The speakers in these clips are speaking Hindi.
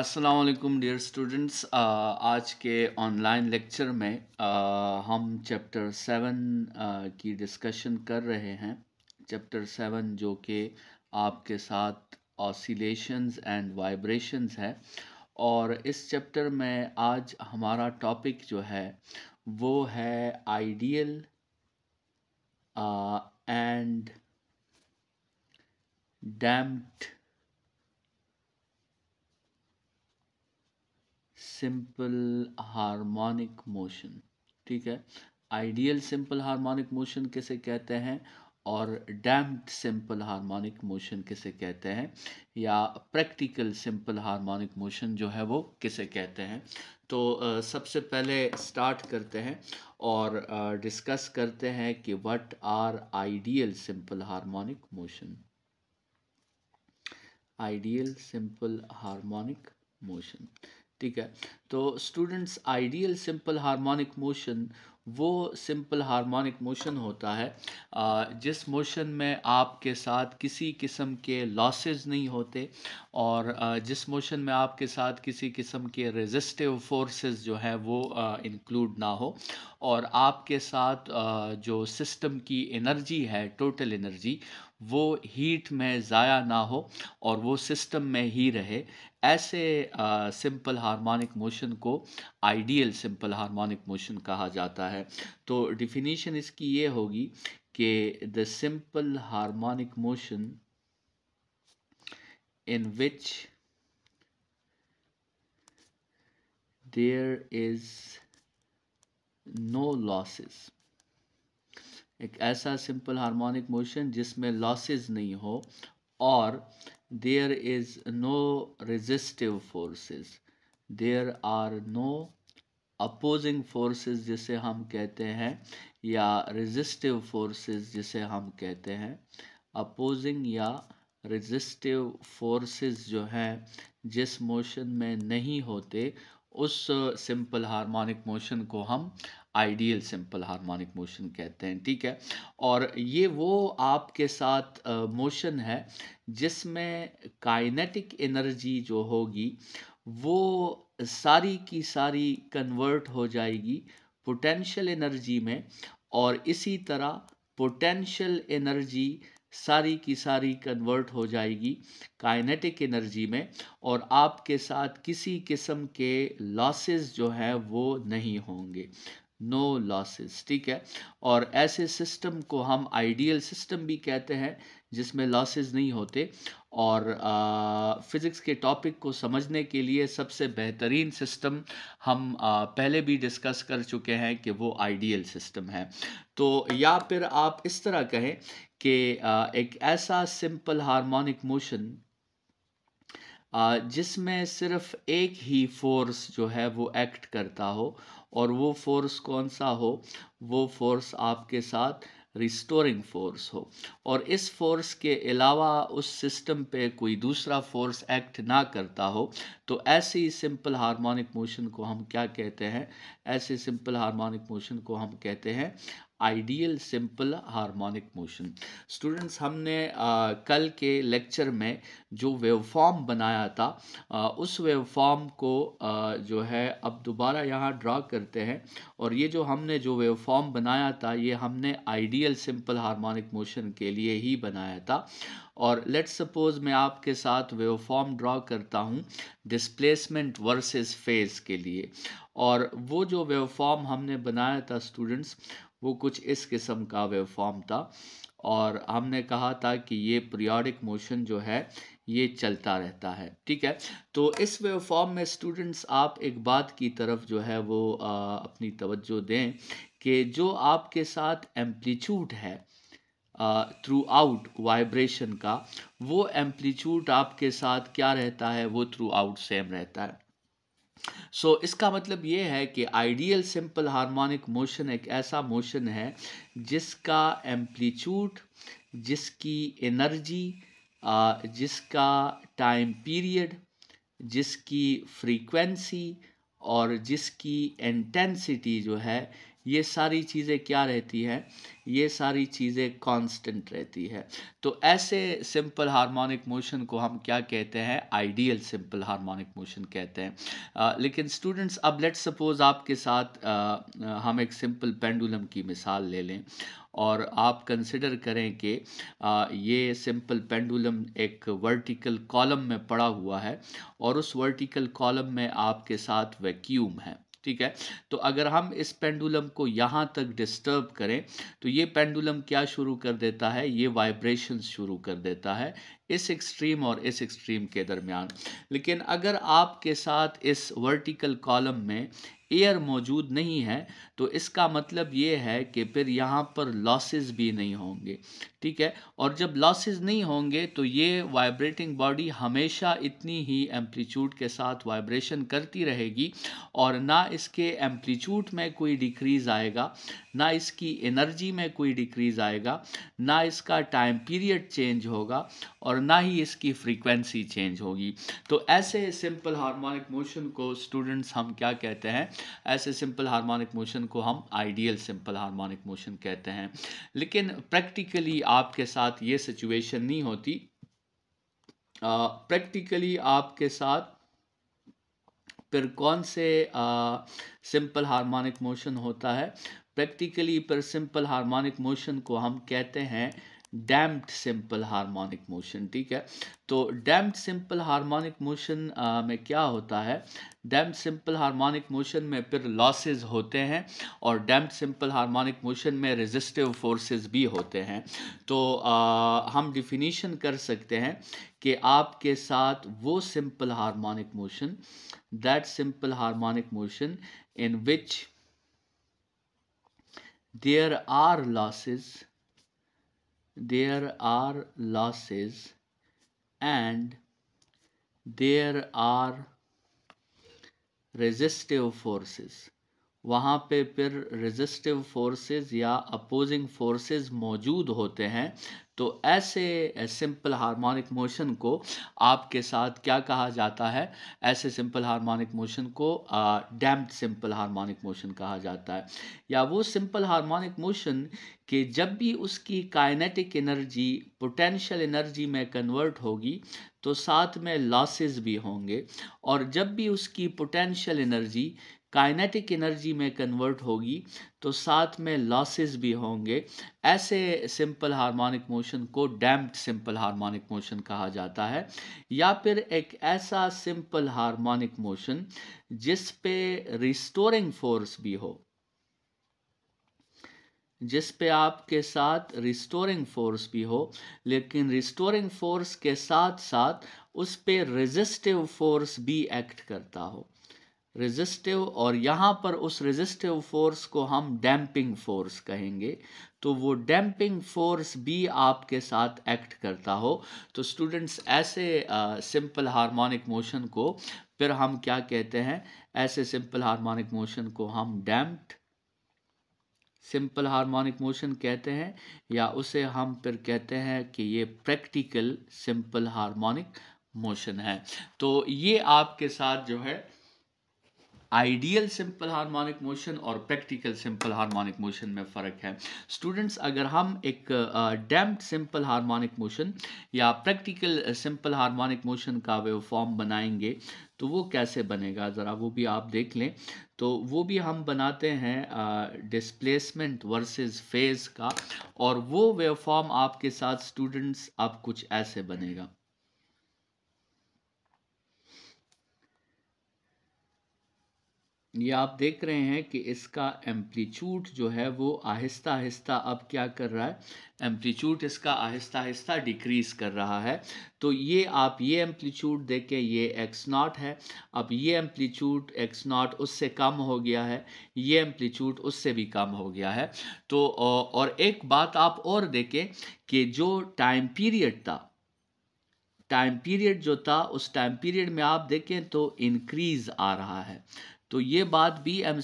असलकुम डियर स्टूडेंट्स आज के ऑनलाइन लेक्चर में आ, uh, हम चैप्टर सेवन uh, की डिस्कशन कर रहे हैं चैप्टर सेवन जो कि आपके साथ ऑसिलेशंस एंड वाइब्रेशंस है और इस चैप्टर में आज हमारा टॉपिक जो है वो है ideal and damped simple harmonic motion ठीक है आइडियल सिंपल हार्मोनिक मोशन किसे कहते हैं और डैम्प्ड सिंपल हार्मोनिक मोशन किसे कहते हैं या प्रैक्टिकल सिंपल हार्मोनिक मोशन जो है वो किसे कहते हैं तो आ, सबसे पहले स्टार्ट करते हैं और आ, डिस्कस करते हैं कि what are ideal simple harmonic motion ideal simple harmonic motion ठीक है तो students ideal simple harmonic motion वो सिंपल हार्मोनिक मोशन होता है जिस मोशन में आपके साथ किसी किस्म के लॉसेस नहीं होते और जिस मोशन में आपके साथ किसी किस्म के रेजिस्टिव फोर्सेस जो हैं वो इंक्लूड ना हो और आपके साथ जो सिस्टम की एनर्जी है टोटल एनर्जी वो हीट में ज़ाया ना हो और वो सिस्टम में ही रहे ऐसे सिंपल हार्मोनिक मोशन को आइडियल सिंपल हार्मोनिक मोशन कहा जाता है तो डिफिनीशन इसकी ये होगी कि the simple harmonic motion in which there is no losses एक ऐसा सिंपल हार्मोनिक मोशन जिसमें लॉसेज नहीं हो और there is no resistive forces there are no opposing forces जिसे हम कहते हैं या रेजिस्टिव फोर्सेस जिसे हम कहते हैं अपोजिंग या रेजिस्टिव फोर्सेस जो हैं जिस मोशन में नहीं होते उस सिंपल हार्मोनिक मोशन को हम आइडियल सिंपल हार्मोनिक मोशन कहते हैं ठीक है और ये वो आपके साथ मोशन है जिसमें काइनेटिक एनर्जी जो होगी वो सारी की सारी कन्वर्ट हो जाएगी पोटेंशियल एनर्जी में और इसी तरह पोटेंशियल एनर्जी सारी की सारी कन्वर्ट हो जाएगी काइनेटिक एनर्जी में और आपके साथ किसी किस्म के लॉसेस जो हैं वो नहीं होंगे नो लॉसेस ठीक है और ऐसे सिस्टम को हम आइडियल सिस्टम भी कहते हैं जिसमें लॉसेस नहीं होते और फिज़िक्स के टॉपिक को समझने के लिए सबसे बेहतरीन सिस्टम हम आ, पहले भी डिस्कस कर चुके हैं कि वो आइडियल सिस्टम है तो या फिर आप इस तरह कहें कि एक ऐसा सिंपल हार्मोनिक मोशन जिसमें सिर्फ एक ही फोर्स जो है वो एक्ट करता हो और वो फोर्स कौन सा हो वो फोर्स आपके साथ रिस्टोरिंग फोर्स हो और इस फोर्स के अलावा उस सिस्टम पे कोई दूसरा फोर्स एक्ट ना करता हो तो ऐसी सिंपल हार्मोनिक मोशन को हम क्या कहते हैं ऐसे सिंपल हार्मोनिक मोशन को हम कहते हैं ideal simple harmonic motion students हमने आ, कल के लेक्चर में जो वेवफॉर्म बनाया था आ, उस वेवफॉर्म को आ, जो है अब दोबारा यहाँ ड्रा करते हैं और ये जो हमने जो वेवफॉर्म बनाया था ये हमने आइडियल सिंपल हार्मोनिक मोशन के लिए ही बनाया था और लेट्स सपोज मैं आपके साथ वेवफॉर्म ड्रा करता हूँ डिस्प्लेसमेंट वर्सेस फेज के लिए और वो जो वेवफॉर्म हमने बनाया था स्टूडेंट्स वो कुछ इस किस्म का वेवफॉर्म था और हमने कहा था कि ये पीरियोडिक मोशन जो है ये चलता रहता है ठीक है तो इस वेवफॉर्म में स्टूडेंट्स आप एक बात की तरफ जो है वो आ, अपनी तवज्जो दें कि जो आपके साथ एम्पलीट्यूड है थ्रू आउट वाइब्रेशन का वो एम्पलीट्यूड आपके साथ क्या रहता है वो थ्रू आउट सेम रहता है सो so, इसका मतलब ये है कि आइडियल सिंपल हार्मोनिक मोशन एक ऐसा मोशन है जिसका एम्पलीट्यूड जिसकी एनर्जी जिसका टाइम पीरियड जिसकी फ्रीक्वेंसी और जिसकी इंटेंसिटी जो है ये सारी चीज़ें क्या रहती है ये सारी चीज़ें कांस्टेंट रहती है तो ऐसे सिंपल हार्मोनिक मोशन को हम क्या कहते हैं आइडियल सिंपल हार्मोनिक मोशन कहते हैं आ, लेकिन स्टूडेंट्स अब लेट्स सपोज आपके साथ आ, हम एक सिंपल पेंडुलम की मिसाल ले लें और आप कंसिडर करें कि ये सिंपल पेंडुलम एक वर्टिकल कॉलम में पड़ा हुआ है और उस वर्टिकल कॉलम में आपके साथ वैक्यूम है ठीक है तो अगर हम इस पेंडुलम को यहाँ तक डिस्टर्ब करें तो ये पेंडुलम क्या शुरू कर देता है ये वाइब्रेशन शुरू कर देता है इस एक्सट्रीम और इस एक्सट्रीम के दरमियान लेकिन अगर आपके साथ इस वर्टिकल कॉलम में एयर मौजूद नहीं है तो इसका मतलब ये है कि फिर यहाँ पर लॉसेस भी नहीं होंगे ठीक है और जब लॉसेस नहीं होंगे तो ये वाइब्रेटिंग बॉडी हमेशा इतनी ही एम्पलीट्यूड के साथ वाइब्रेशन करती रहेगी और ना इसके एम्पलीट्यूड में कोई डिक्रीज़ आएगा ना इसकी एनर्जी में कोई डिक्रीज आएगा ना इसका टाइम पीरियड चेंज होगा और ना ही इसकी फ्रीक्वेंसी चेंज होगी तो ऐसे सिंपल हार्मोनिक मोशन को स्टूडेंट्स हम क्या कहते हैं ऐसे सिंपल हार्मोनिक मोशन को हम आइडियल सिंपल हार्मोनिक मोशन कहते हैं लेकिन प्रैक्टिकली आपके साथ ये सिचुएशन नहीं होती प्रैक्टिकली uh, आपके साथ फिर कौन से सिंपल हार्मोनिक मोशन होता है प्रैक्टिकली पर सिंपल हार्मोनिक मोशन को हम कहते हैं डैम्प्ड सिंपल हार्मोनिक मोशन ठीक है तो डैम्प्ड सिंपल हार्मोनिक मोशन में क्या होता है डैम्प्ड सिंपल हार्मोनिक मोशन में फिर लॉसेस होते हैं और डैम्प्ड सिंपल हार्मोनिक मोशन में रेजिस्टिव फोर्सेस भी होते हैं तो आ, हम डिफिनीशन कर सकते हैं कि आपके साथ वो simple harmonic motion that simple harmonic motion in which there are losses there are losses and there are resistive forces वहाँ पे फिर रेजिस्टिव फोर्सेस या अपोजिंग फोर्सेस मौजूद होते हैं तो ऐसे सिंपल हार्मोनिक मोशन को आपके साथ क्या कहा जाता है ऐसे सिंपल हार्मोनिक मोशन को डैम्प्ड सिंपल हार्मोनिक मोशन कहा जाता है या वो सिंपल हार्मोनिक मोशन कि जब भी उसकी काइनेटिक एनर्जी पोटेंशियल एनर्जी में कन्वर्ट होगी तो साथ में लॉसेस भी होंगे और जब भी उसकी पोटेंशियल एनर्जी काइनेटिक एनर्जी में कन्वर्ट होगी तो साथ में लॉसेस भी होंगे ऐसे सिंपल हार्मोनिक मोशन को डैम्प्ड सिंपल हार्मोनिक मोशन कहा जाता है या फिर एक ऐसा सिंपल हार्मोनिक मोशन जिस पे रिस्टोरिंग फोर्स भी हो जिस पे आपके साथ रिस्टोरिंग फोर्स भी हो लेकिन रिस्टोरिंग फोर्स के साथ साथ उस पे रेजिस्टिव फोर्स भी एक्ट करता हो रेजिस्टिव और यहाँ पर उस रेजिस्टिव फोर्स को हम डैम्पिंग फोर्स कहेंगे तो वो डैम्पिंग फोर्स भी आपके साथ एक्ट करता हो तो स्टूडेंट्स ऐसे सिंपल हार्मोनिक मोशन को फिर हम क्या कहते हैं ऐसे सिंपल हार्मोनिक मोशन को हम डैम्प्ड सिंपल हार्मोनिक मोशन कहते हैं या उसे हम फिर कहते हैं कि ये प्रैक्टिकल सिंपल हार्मोनिक मोशन है तो ये आपके साथ जो है आइडियल सिंपल हार्मोनिक मोशन और प्रैक्टिकल सिंपल हार्मोनिक मोशन में फ़र्क है स्टूडेंट्स अगर हम एक डैम्प्ड सिंपल हार्मोनिक मोशन या प्रैक्टिकल सिंपल हार्मोनिक मोशन का वे फॉर्म बनाएंगे तो वो कैसे बनेगा ज़रा वो भी आप देख लें तो वो भी हम बनाते हैं डिस्प्लेसमेंट वर्सेस फेज़ का और वो वेवफॉर्म आपके साथ स्टूडेंट्स अब आप कुछ ऐसे बनेगा ये आप देख रहे हैं कि इसका एम्पलीट्यूड जो है वो आहिस्ता आहिस्ता अब क्या कर रहा है एम्पलीट्यूड इसका आहिस्ता आहिस्ता डिक्रीज कर रहा है तो ये आप ये एम्पलीट्यूड देखें ये एक्स नॉट है अब ये एम्पलीट्यूड एक्स नॉट उससे कम हो गया है ये एम्पलीट्यूड उससे भी कम हो गया है तो और एक बात आप और देखें कि जो टाइम पीरियड था टाइम पीरियड जो था उस टाइम पीरियड में आप देखें तो इनक्रीज़ आ रहा है तो ये बात भी एम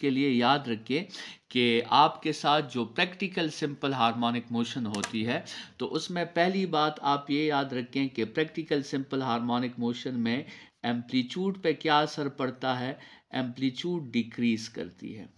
के लिए याद रखें कि आपके साथ जो प्रैक्टिकल सिंपल हार्मोनिक मोशन होती है तो उसमें पहली बात आप ये याद रखें कि प्रैक्टिकल सिंपल हार्मोनिक मोशन में एम्पलीट्यूड पे क्या असर पड़ता है एम्पलीट्यूड डिक्रीज़ करती है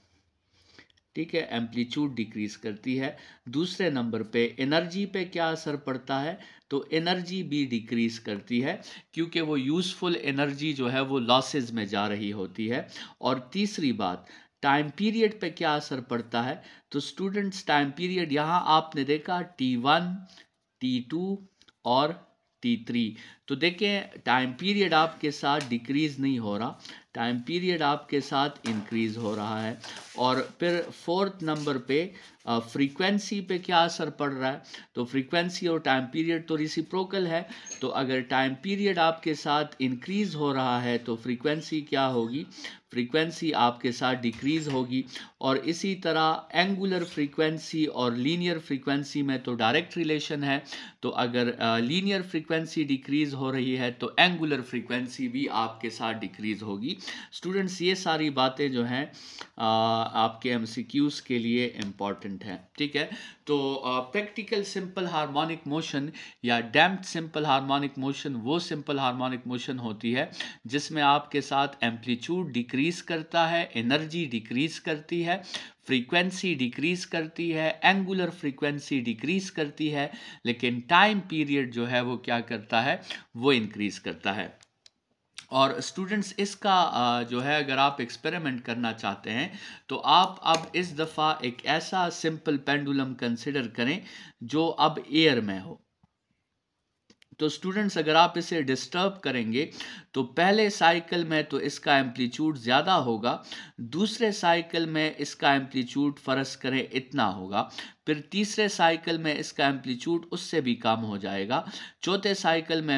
ठीक है एम्पलीट्यूड डिक्रीज करती है दूसरे नंबर पे एनर्जी पे क्या असर पड़ता है तो एनर्जी भी डिक्रीज करती है क्योंकि वो यूज़फुल एनर्जी जो है वो लॉसेज में जा रही होती है और तीसरी बात टाइम पीरियड पे क्या असर पड़ता है तो स्टूडेंट्स टाइम पीरियड यहाँ आपने देखा टी वन टी टू और टी थ्री तो देखें टाइम पीरियड आपके साथ डिक्रीज़ नहीं हो रहा टाइम पीरियड आपके साथ इंक्रीज़ हो रहा है और फिर फोर्थ नंबर पे फ्रीक्वेंसी पे क्या असर पड़ रहा है तो फ्रीक्वेंसी और टाइम पीरियड तो रिसिप्रोकल है तो अगर टाइम पीरियड आपके साथ इंक्रीज हो रहा है तो फ्रीक्वेंसी क्या होगी फ्रीक्वेंसी आपके साथ डिक्रीज़ होगी और इसी तरह एंगुलर फ्रीक्वेंसी और लीनियर फ्रीक्वेंसी में तो डायरेक्ट रिलेशन है तो अगर लीनियर फ्रीक्वेंसी डिक्रीज़ हो रही है तो एंगुलर फ्रीक्वेंसी भी आपके साथ डिक्रीज़ होगी स्टूडेंट्स ये सारी बातें जो हैं आपके एम के लिए इम्पॉर्टेंट इम्पोर्टेंट है ठीक है तो प्रैक्टिकल सिंपल हार्मोनिक मोशन या डैम्प्ड सिंपल हार्मोनिक मोशन वो सिंपल हार्मोनिक मोशन होती है जिसमें आपके साथ एम्पलीट्यूड डिक्रीज करता है एनर्जी डिक्रीज करती है फ्रीक्वेंसी डिक्रीज करती है एंगुलर फ्रीक्वेंसी डिक्रीज करती है लेकिन टाइम पीरियड जो है वो क्या करता है वो इंक्रीज करता है और स्टूडेंट्स इसका जो है अगर आप एक्सपेरिमेंट करना चाहते हैं तो आप अब इस दफ़ा एक ऐसा सिंपल पेंडुलम कंसिडर करें जो अब एयर में हो तो स्टूडेंट्स अगर आप इसे डिस्टर्ब करेंगे तो पहले साइकिल में तो इसका एम्पलीट्यूड ज़्यादा होगा दूसरे साइकिल में इसका एम्पलीट्यूड फ़र्ज करें इतना होगा फिर तीसरे साइकिल में इसका एम्पलीट्यूड उससे भी कम हो जाएगा चौथे साइकिल में